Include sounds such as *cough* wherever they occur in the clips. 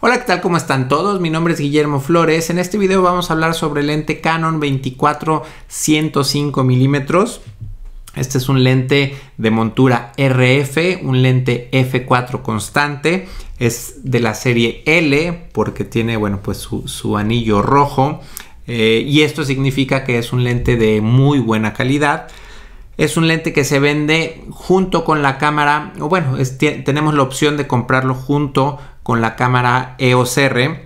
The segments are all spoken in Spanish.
Hola, ¿qué tal? ¿Cómo están todos? Mi nombre es Guillermo Flores. En este video vamos a hablar sobre el lente Canon 24-105 milímetros. Este es un lente de montura RF, un lente F4 constante. Es de la serie L porque tiene, bueno, pues su, anillo rojo. Eh, y esto significa que es un lente de muy buena calidad. Es un lente que se vende junto con la cámara, o bueno, tenemos la opción de comprarlo junto con la cámara EOS R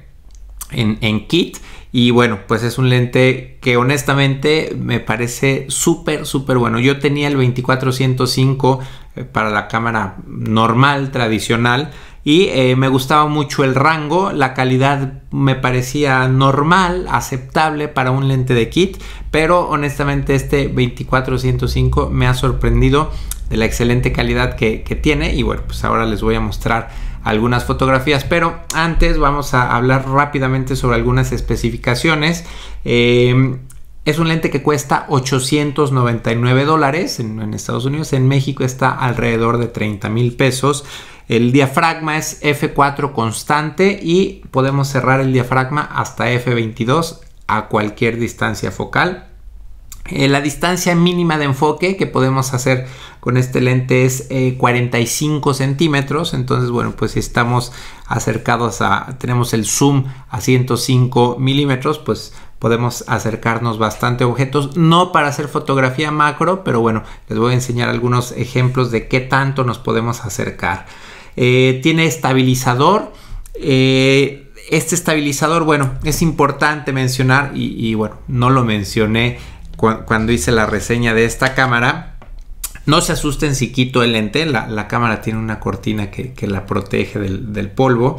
en, kit. Y bueno, pues es un lente que honestamente me parece súper, súper bueno. Yo tenía el 2405 eh, para la cámara normal, tradicional, y eh, me gustaba mucho el rango, la calidad me parecía normal, aceptable para un lente de kit, pero honestamente este 2405 me ha sorprendido de la excelente calidad que, que tiene y bueno, pues ahora les voy a mostrar algunas fotografías. Pero antes vamos a hablar rápidamente sobre algunas especificaciones. Em, es un lente que cuesta 899 dólares en, en, Estados Unidos. En México está alrededor de 30 mil pesos. El diafragma es F4 constante y podemos cerrar el diafragma hasta F22 a cualquier distancia focal. Eh, la distancia mínima de enfoque que podemos hacer con este lente es 45 eh, centímetros. Entonces, bueno, pues si estamos acercados a, tenemos el zoom a 105 milímetros, pues podemos acercarnos bastante objetos, no para hacer fotografía macro, pero bueno, les voy a enseñar algunos ejemplos de qué tanto nos podemos acercar. Eh, tiene estabilizador. este estabilizador, bueno, es importante mencionar y, y bueno, no lo mencioné cuando hice la reseña de esta cámara. No se asusten si quito el lente, la, cámara tiene una cortina que, la protege del, polvo.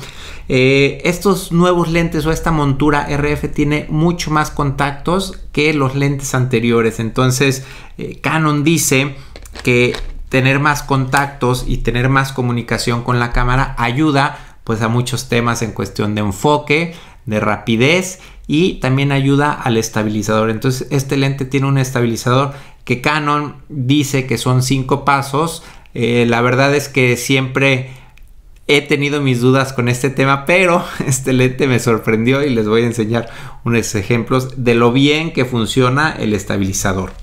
Eh, estos nuevos lentes o esta montura RF tiene mucho más contactos que los lentes anteriores. Entonces eh, Canon dice que tener más contactos y tener más comunicación con la cámara ayuda pues a muchos temas en cuestión de enfoque, de rapidez y también ayuda al estabilizador. Entonces este lente tiene un estabilizador que Canon dice que son cinco pasos. Eh, la verdad es que siempre he tenido mis dudas con este tema, pero *laughs* este lente me sorprendió y les voy a enseñar unos ejemplos de lo bien que funciona el estabilizador.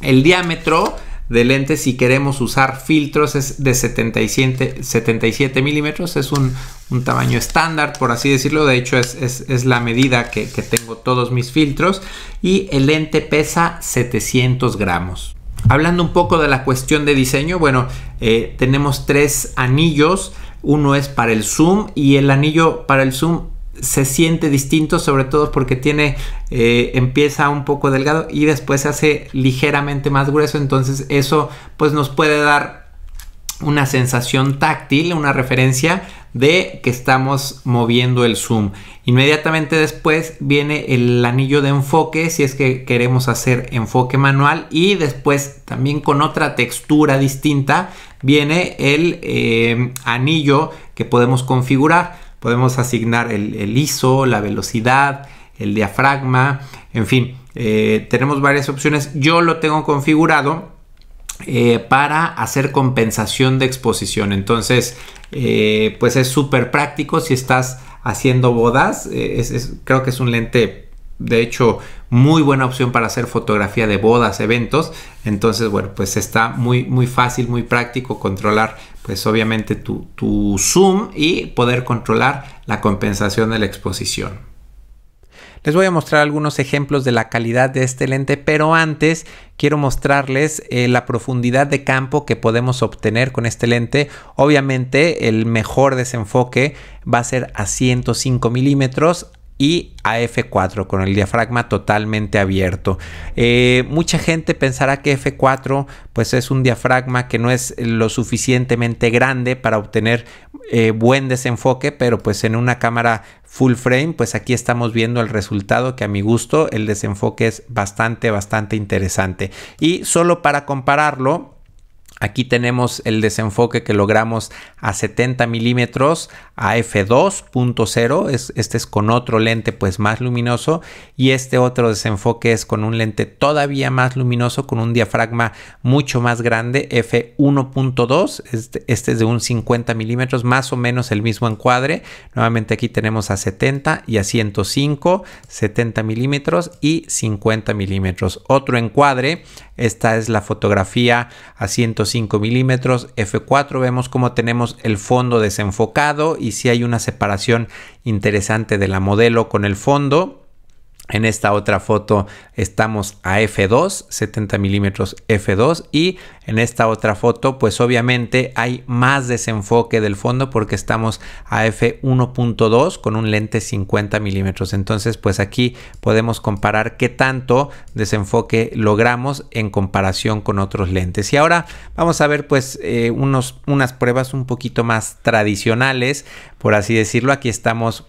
El diámetro de lente si queremos usar filtros es de 77, 77 milímetros es un, tamaño estándar por así decirlo de hecho es, es, la medida que, tengo todos mis filtros y el lente pesa 700 gramos hablando un poco de la cuestión de diseño bueno eh, tenemos tres anillos uno es para el zoom y el anillo para el zoom se siente distinto, sobre todo porque tiene, eh, empieza un poco delgado y después se hace ligeramente más grueso, entonces eso pues nos puede dar una sensación táctil, una referencia de que estamos moviendo el zoom. Inmediatamente después viene el anillo de enfoque si es que queremos hacer enfoque manual y después también con otra textura distinta viene el eh, anillo que podemos configurar podemos asignar el, ISO, la velocidad, el diafragma, en fin, eh, tenemos varias opciones. Yo lo tengo configurado eh, para hacer compensación de exposición. Entonces, eh, pues es súper práctico si estás haciendo bodas. creo que es un lente de hecho muy buena opción para hacer fotografía de bodas, eventos. Entonces, bueno, pues está muy, muy fácil, muy práctico controlar, pues obviamente tu, zoom y poder controlar la compensación de la exposición. Les voy a mostrar algunos ejemplos de la calidad de este lente, pero antes quiero mostrarles eh, la profundidad de campo que podemos obtener con este lente. Obviamente el mejor desenfoque va a ser a 105 milímetros y a F4 con el diafragma totalmente abierto. Eh, mucha gente pensará que F4 pues es un diafragma que no es lo suficientemente grande para obtener eh, buen desenfoque, pero pues en una cámara full frame pues aquí estamos viendo el resultado que a mi gusto el desenfoque es bastante bastante interesante. Y solo para compararlo Aquí tenemos el desenfoque que logramos a 70 milímetros a f2.0. Es, este es con otro lente pues más luminoso y este otro desenfoque es con un lente todavía más luminoso con un diafragma mucho más grande f1.2. Este, este, es de un 50 milímetros más o menos el mismo encuadre. Nuevamente aquí tenemos a 70 y a 105, 70 milímetros y 50 milímetros. Otro encuadre. Esta es la fotografía a 105 5 milímetros. F4 vemos como tenemos el fondo desenfocado y si hay una separación interesante de la modelo con el fondo. En esta otra foto estamos a f2, 70 milímetros f2 y en esta otra foto pues obviamente hay más desenfoque del fondo porque estamos a f1.2 con un lente 50 milímetros. Entonces pues aquí podemos comparar qué tanto desenfoque logramos en comparación con otros lentes. Y ahora vamos a ver pues eh, unos, unas pruebas un poquito más tradicionales por así decirlo. Aquí estamos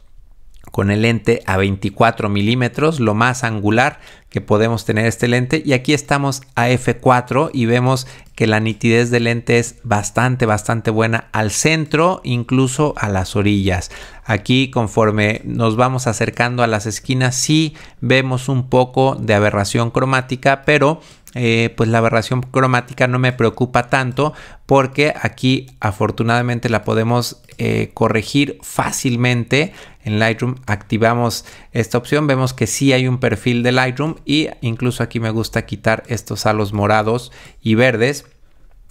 con el lente a 24 milímetros, lo más angular que podemos tener este lente. Y aquí estamos a f4 y vemos que la nitidez del lente es bastante, bastante buena al centro, incluso a las orillas. Aquí conforme nos vamos acercando a las esquinas, sí vemos un poco de aberración cromática, pero eh, pues la aberración cromática no me preocupa tanto porque aquí afortunadamente la podemos eh, corregir fácilmente en Lightroom activamos esta opción, vemos que sí hay un perfil de Lightroom y incluso aquí me gusta quitar estos halos morados y verdes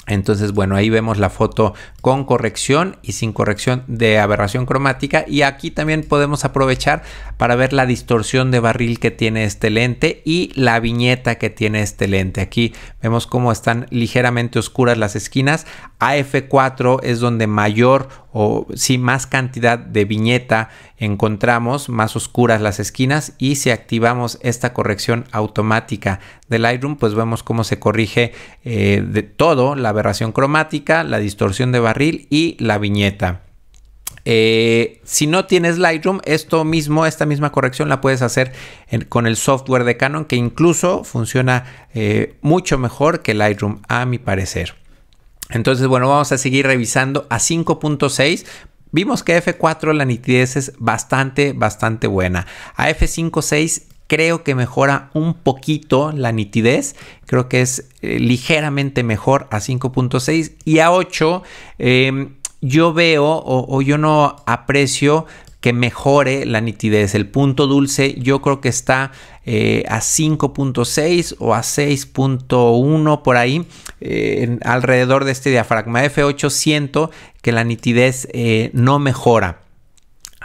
entonces, bueno, ahí vemos la foto con corrección y sin corrección de aberración cromática. Y aquí también podemos aprovechar para ver la distorsión de barril que tiene este lente y la viñeta que tiene este lente. Aquí vemos cómo están ligeramente oscuras las esquinas. AF4 es donde mayor o si más cantidad de viñeta encontramos, más oscuras las esquinas y si activamos esta corrección automática de Lightroom, pues vemos cómo se corrige eh, de todo, la aberración cromática, la distorsión de barril y la viñeta. Eh, si no tienes Lightroom, esto mismo, esta misma corrección la puedes hacer con el software de Canon que incluso funciona eh, mucho mejor que Lightroom a mi parecer. Entonces, bueno, vamos a seguir revisando a 5.6. Vimos que a F4 la nitidez es bastante, bastante buena. A F5.6 creo que mejora un poquito la nitidez, creo que es eh, ligeramente mejor a 5.6 y a 8 eh, yo veo o, yo no aprecio que mejore la nitidez. El punto dulce yo creo que está eh, a 5.6 o a 6.1 por ahí, eh, alrededor de este diafragma F8 siento que la nitidez eh, no mejora.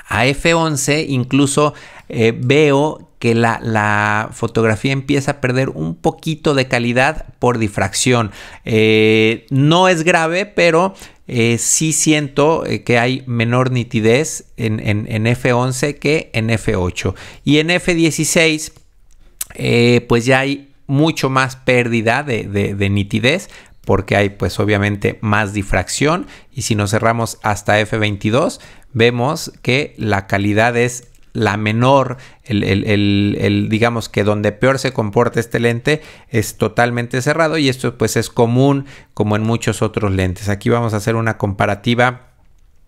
A F11 incluso veo que la, la, fotografía empieza a perder un poquito de calidad por difracción. no es grave, pero eh, sí siento eh, que hay menor nitidez en, F11 que en F8. Y en F16, eh, pues ya hay mucho más pérdida de, de nitidez, porque hay pues obviamente más difracción y si nos cerramos hasta F22 vemos que la calidad es la menor, el, digamos que donde peor se comporta este lente es totalmente cerrado y esto pues es común como en muchos otros lentes. Aquí vamos a hacer una comparativa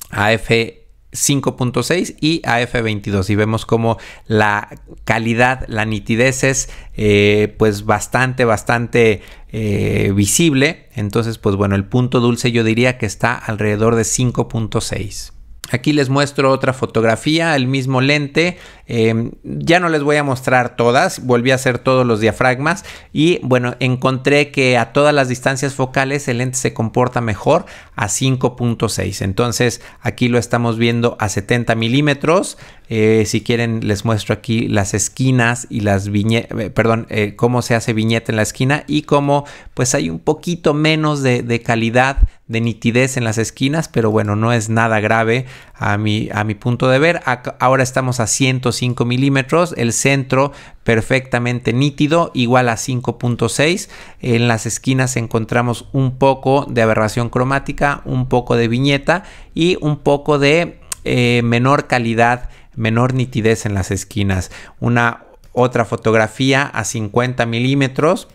a f 5.6 y a f22 y vemos como la calidad, la nitidez es eh, pues bastante, bastante eh, visible. Entonces pues bueno, el punto dulce yo diría que está alrededor de 5.6. Aquí les muestro otra fotografía, el mismo lente, Em, ya no les voy a mostrar todas, volví a hacer todos los diafragmas y bueno, encontré que a todas las distancias focales el lente se comporta mejor a 5.6. Entonces aquí lo estamos viendo a 70 milímetros. Eh, si quieren les muestro aquí las esquinas y las viñetas, eh, perdón, eh, cómo se hace viñeta en la esquina y cómo pues hay un poquito menos de, calidad de nitidez en las esquinas, pero bueno, no es nada grave a mi, a mi punto de ver. ahora estamos a 150 milímetros, el centro perfectamente nítido, igual a 5.6. En las esquinas encontramos un poco de aberración cromática, un poco de viñeta y un poco de eh, menor calidad, menor nitidez en las esquinas. Una otra fotografía a 50 milímetros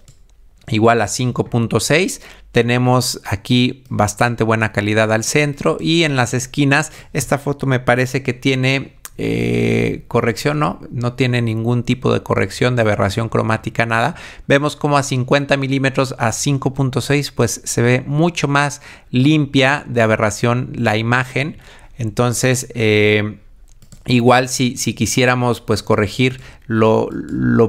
igual a 5.6 tenemos aquí bastante buena calidad al centro y en las esquinas esta foto me parece que tiene eh, corrección, no, no tiene ningún tipo de corrección, de aberración cromática, nada. Vemos como a 50 milímetros a 5.6, pues se ve mucho más limpia de aberración la imagen. Entonces, eh, igual si, si quisiéramos pues corregir lo,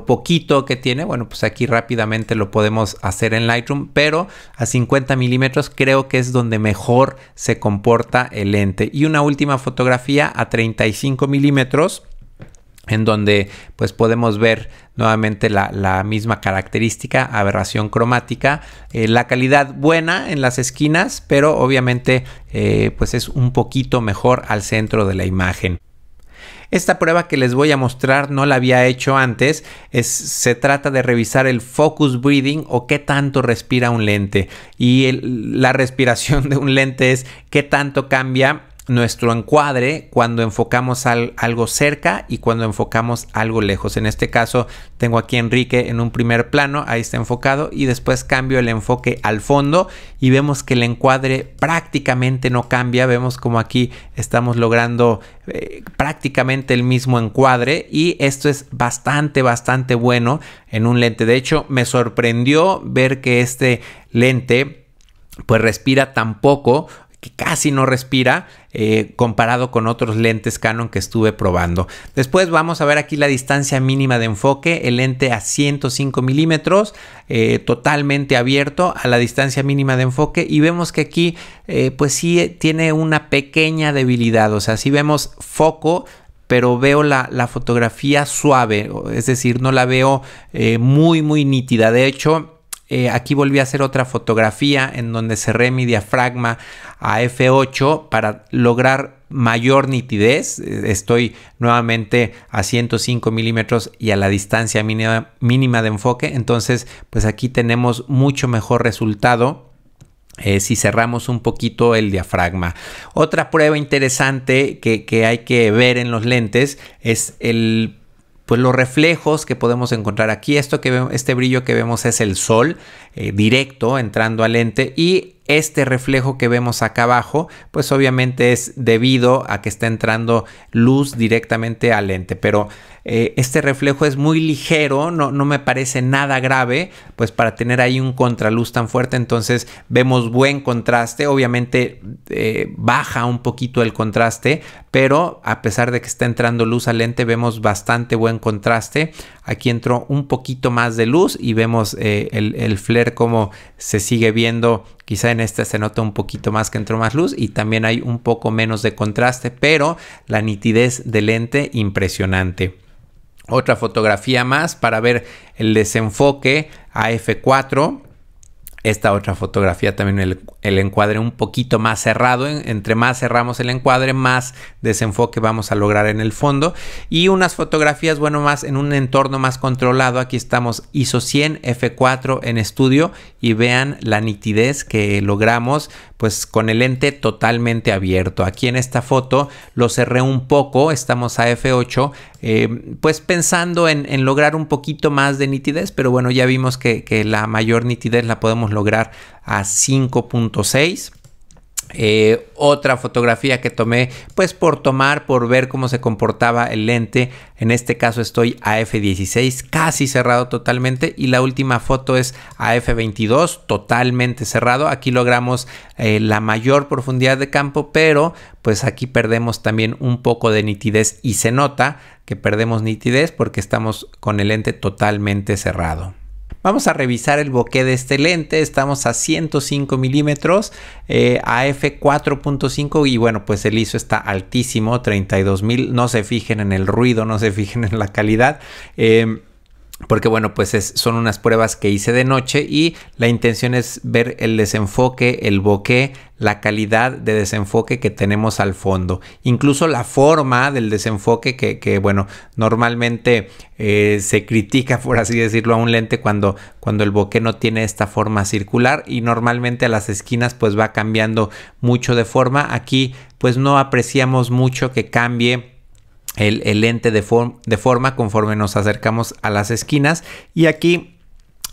poquito que tiene, bueno, pues aquí rápidamente lo podemos hacer en Lightroom, pero a 50 milímetros creo que es donde mejor se comporta el lente. Y una última fotografía a 35 milímetros en donde pues podemos ver nuevamente la, misma característica, aberración cromática, eh, la calidad buena en las esquinas, pero obviamente eh, pues es un poquito mejor al centro de la imagen. Esta prueba que les voy a mostrar no la había hecho antes, es, se trata de revisar el focus breathing o qué tanto respira un lente. Y la respiración *laughs* de un lente es qué tanto cambia nuestro encuadre cuando enfocamos algo cerca y cuando enfocamos algo lejos. En este caso tengo aquí Enrique en un primer plano, ahí está enfocado y después cambio el enfoque al fondo y vemos que el encuadre prácticamente no cambia, vemos como aquí estamos logrando eh, prácticamente el mismo encuadre y esto es bastante, bastante bueno en un lente. De hecho, me sorprendió ver que este lente pues respira tan poco que casi no respira eh, comparado con otros lentes Canon que estuve probando. Después vamos a ver aquí la distancia mínima de enfoque, el lente a 105 milímetros, eh, totalmente abierto a la distancia mínima de enfoque y vemos que aquí eh, pues sí tiene una pequeña debilidad, o sea, si sí vemos foco pero veo la, la, fotografía suave, es decir, no la veo muy, muy nítida. De hecho, eh, aquí volví a hacer otra fotografía en donde cerré mi diafragma a F8 para lograr mayor nitidez. Eh, estoy nuevamente a 105 milímetros y a la distancia mínima, de enfoque. Entonces, pues aquí tenemos mucho mejor resultado. Eh, si cerramos un poquito el diafragma. Otra prueba interesante que, hay que ver en los lentes es el pues los reflejos que podemos encontrar aquí, esto que este brillo que vemos es el sol eh, directo entrando al lente y este reflejo que vemos acá abajo, pues obviamente es debido a que está entrando luz directamente al lente, pero eh, este reflejo es muy ligero, no, me parece nada grave, pues para tener ahí un contraluz tan fuerte, entonces vemos buen contraste, obviamente eh, baja un poquito el contraste, pero a pesar de que está entrando luz al lente, vemos bastante buen contraste. Aquí entró un poquito más de luz y vemos eh, el, el flare como se sigue viendo Quizá en esta se nota un poquito más que entró más luz y también hay un poco menos de contraste, pero la nitidez del lente impresionante. Otra fotografía más para ver el desenfoque a f4 esta otra fotografía también el, encuadre un poquito más cerrado. entre más cerramos el encuadre, más desenfoque vamos a lograr en el fondo. Y unas fotografías, bueno, más en un entorno más controlado. Aquí estamos ISO 100 F4 en estudio y vean la nitidez que logramos pues con el ente totalmente abierto. Aquí en esta foto lo cerré un poco, estamos a F8, eh, pues pensando en, lograr un poquito más de nitidez, pero bueno, ya vimos que la mayor nitidez la podemos lograr a 5.6. Eh, otra fotografía que tomé, pues por tomar, por ver cómo se comportaba el lente. En este caso estoy a f16, casi cerrado totalmente. Y la última foto es a f22, totalmente cerrado. Aquí logramos eh, la mayor profundidad de campo, pero pues aquí perdemos también un poco de nitidez y se nota que perdemos nitidez porque estamos con el lente totalmente cerrado. Vamos a revisar el bokeh de este lente, estamos a 105 milímetros, AF eh, a f4.5 y bueno, pues el ISO está altísimo, 32 mil, no se fijen en el ruido, no se fijen en la calidad. Em, porque bueno, pues son unas pruebas que hice de noche y la intención es ver el desenfoque, el bokeh, la calidad de desenfoque que tenemos al fondo, incluso la forma del desenfoque que, bueno, normalmente eh, se critica, *laughs* por así decirlo, a un lente cuando, cuando el bokeh no tiene esta forma circular y normalmente a las esquinas pues va cambiando mucho de forma, aquí pues no apreciamos mucho que cambie el, lente de, forma conforme nos acercamos a las esquinas y aquí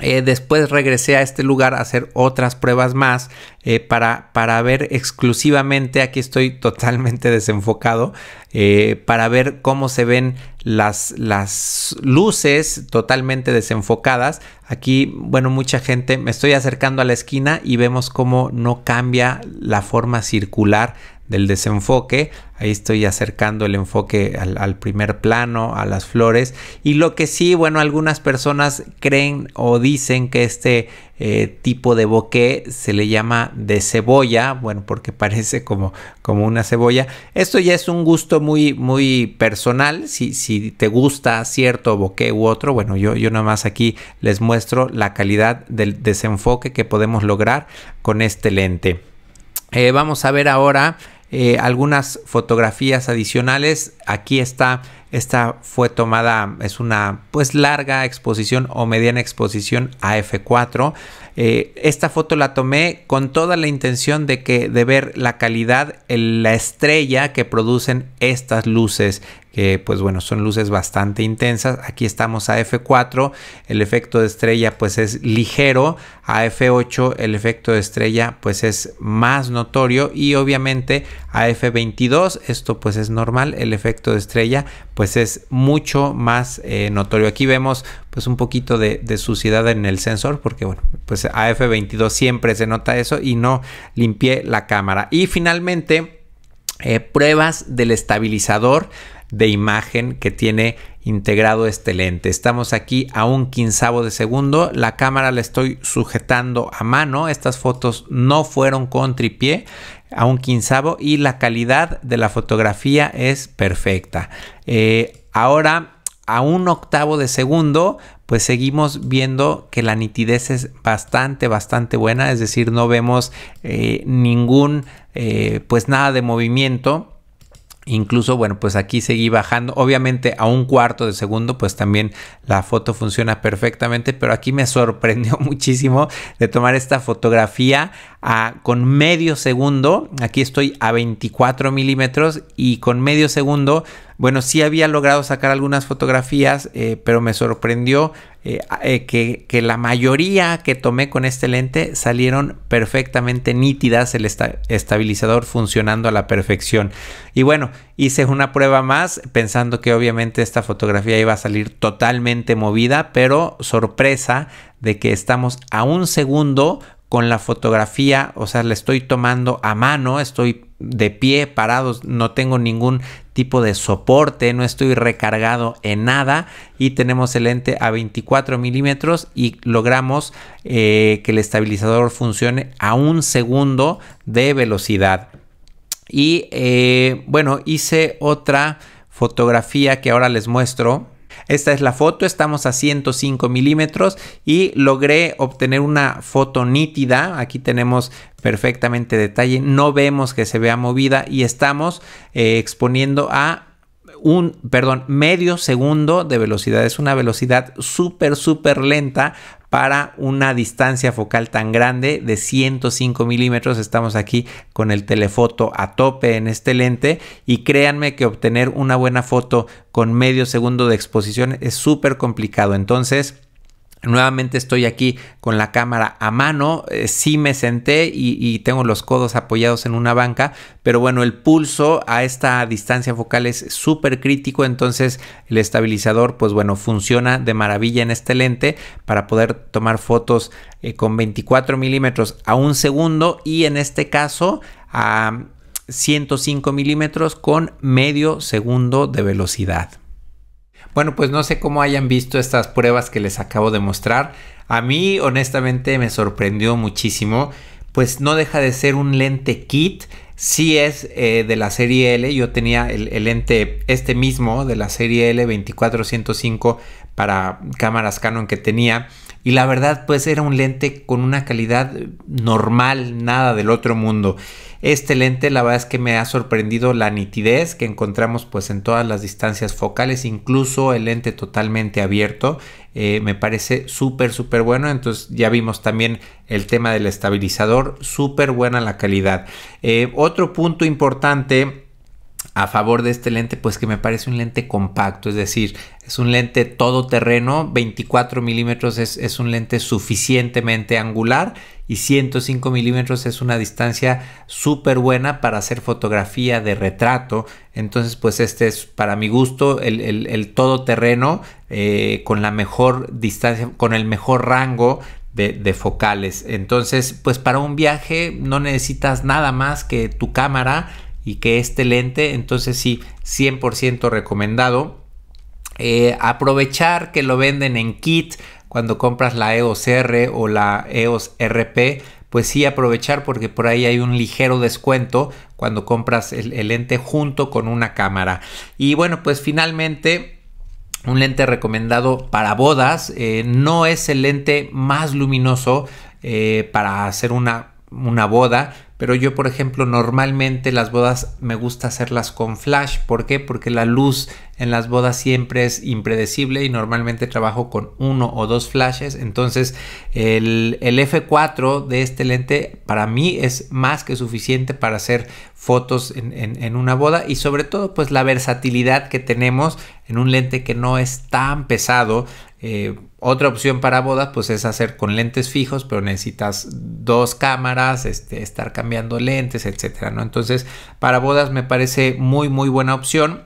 eh, después regresé a este lugar a hacer otras pruebas más eh, para, ver exclusivamente, aquí estoy totalmente *laughs* desenfocado, eh, para ver cómo se ven las, las, luces totalmente desenfocadas. Aquí, bueno, mucha gente, me estoy acercando a la esquina y vemos cómo no cambia la forma circular del desenfoque. Ahí estoy acercando el enfoque al, primer plano, a las flores. Y lo que sí, bueno, algunas personas creen o dicen que este eh, tipo de bokeh se le llama de cebolla, bueno, porque *laughs* parece como, como una cebolla. Esto ya es un gusto muy, muy personal. Si, si te gusta cierto bokeh u otro, bueno, yo, yo nada más aquí les muestro la calidad del desenfoque que podemos lograr con este lente. Eh, vamos a ver ahora eh, algunas fotografías adicionales. Aquí está, esta fue tomada, es una pues larga exposición o mediana exposición a F4. Eh, esta foto la tomé con toda la intención de, que, de ver la calidad, la estrella que producen estas luces que pues bueno, son luces bastante intensas. Aquí estamos a F4, el efecto de estrella pues es ligero, a F8 el efecto de estrella pues es más notorio y obviamente a F22 esto pues es normal, el efecto de estrella pues es mucho más eh, notorio. Aquí vemos pues un poquito de, suciedad en el sensor porque bueno pues a F22 siempre se nota eso y no limpié la cámara. Y finalmente eh, pruebas del estabilizador de imagen que tiene integrado este lente. Estamos aquí a un quinzavo de segundo. La cámara la estoy sujetando a mano. Estas fotos no fueron con tripié a un quinzavo y la calidad de la fotografía es perfecta. Eh, ahora a un octavo de segundo, pues seguimos viendo que la nitidez es bastante, bastante buena, es decir, no vemos eh, ningún, eh, pues nada de movimiento. Incluso, bueno, pues aquí seguí bajando. Obviamente a un cuarto de segundo, pues también la foto funciona perfectamente, pero aquí me *laughs* sorprendió muchísimo de tomar esta fotografía a, con medio segundo. Aquí estoy a 24 milímetros y con medio segundo bueno, sí había logrado sacar algunas fotografías, eh, pero me sorprendió eh, eh, que, la mayoría que tomé con este lente salieron perfectamente nítidas, el estabilizador funcionando a la perfección. Y bueno, hice una prueba más pensando que obviamente esta fotografía iba a salir totalmente movida, pero sorpresa de que estamos a un segundo con la fotografía, o sea, la estoy tomando a mano, estoy de pie, parados, no tengo ningún tipo de soporte, no estoy recargado en nada y tenemos el lente a 24 milímetros y logramos eh, que el estabilizador funcione a un segundo de velocidad. Y eh, bueno, hice otra fotografía que ahora les muestro esta es la foto, estamos a 105 milímetros y logré obtener una foto nítida. Aquí tenemos perfectamente detalle, no vemos que se vea movida y estamos eh, exponiendo a un, perdón, medio segundo de velocidad. Es una velocidad súper, súper lenta para una distancia focal tan grande de 105 milímetros. Estamos aquí con el telefoto a tope en este lente y créanme que obtener una buena foto con medio segundo de exposición es súper complicado. Entonces, Nuevamente estoy aquí con la cámara a mano, Si eh, sí me senté y, tengo los codos apoyados en una banca, pero bueno, el pulso a esta distancia focal es súper crítico, entonces el estabilizador pues bueno, funciona de maravilla en este lente para poder tomar fotos eh, con 24 milímetros a un segundo y en este caso a 105 milímetros con medio segundo de velocidad. Bueno, pues no sé cómo hayan visto estas pruebas que les acabo de mostrar. A mí honestamente me sorprendió muchísimo, pues no deja de ser un lente kit. Sí es eh, de la serie L, yo tenía el, lente este mismo de la serie L 2405 para cámaras Canon que tenía y la verdad pues era un lente con una calidad normal, nada del otro mundo. Este lente la verdad es que me ha sorprendido la nitidez que encontramos pues en todas las distancias focales, incluso el lente totalmente abierto, eh, me parece súper súper bueno, entonces ya vimos también el tema del estabilizador, súper buena la calidad. Eh, otro punto importante a favor de este lente, pues que me parece un lente compacto, es decir, es un lente todoterreno, 24 milímetros es, un lente suficientemente angular y 105 milímetros es una distancia súper buena para hacer fotografía de retrato. Entonces, pues este es para mi gusto el, el, todoterreno eh, con la mejor distancia, con el mejor rango de, de, focales. Entonces, pues para un viaje no necesitas nada más que tu cámara, y que este lente, entonces sí, 100% recomendado. Eh, aprovechar que lo venden en kit cuando compras la EOS R o la EOS RP, pues sí aprovechar porque por ahí hay un ligero descuento cuando compras el, lente junto con una cámara. Y bueno, pues finalmente un lente recomendado para bodas. Eh, no es el lente más luminoso eh, para hacer una, una boda, pero yo por ejemplo normalmente las bodas me gusta hacerlas con flash, ¿por qué? Porque la luz en las bodas siempre es impredecible y normalmente trabajo con uno o dos flashes, entonces el, el F4 de este lente para mí es más que suficiente para hacer fotos en, una boda y sobre todo pues la versatilidad que tenemos en un lente que no es tan pesado. Eh, otra opción para bodas pues es hacer con lentes fijos, pero necesitas dos cámaras, este, estar cambiando lentes, etcétera, ¿no? Entonces, para bodas me parece muy muy buena opción,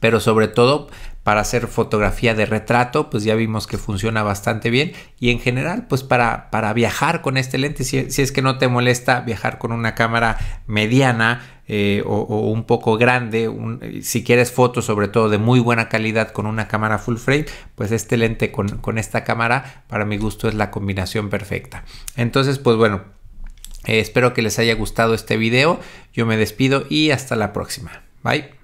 pero sobre todo para hacer fotografía de retrato, pues ya vimos que funciona bastante bien. Y en general, pues para, para viajar con este lente, si, si, es que no te molesta viajar con una cámara mediana eh, o, un poco grande, eh, si quieres fotos sobre todo de muy buena calidad con una cámara full frame, pues este lente con, esta cámara para mi gusto es la combinación perfecta. Entonces pues bueno, eh, espero que les haya gustado este video, yo me despido y hasta la próxima. Bye.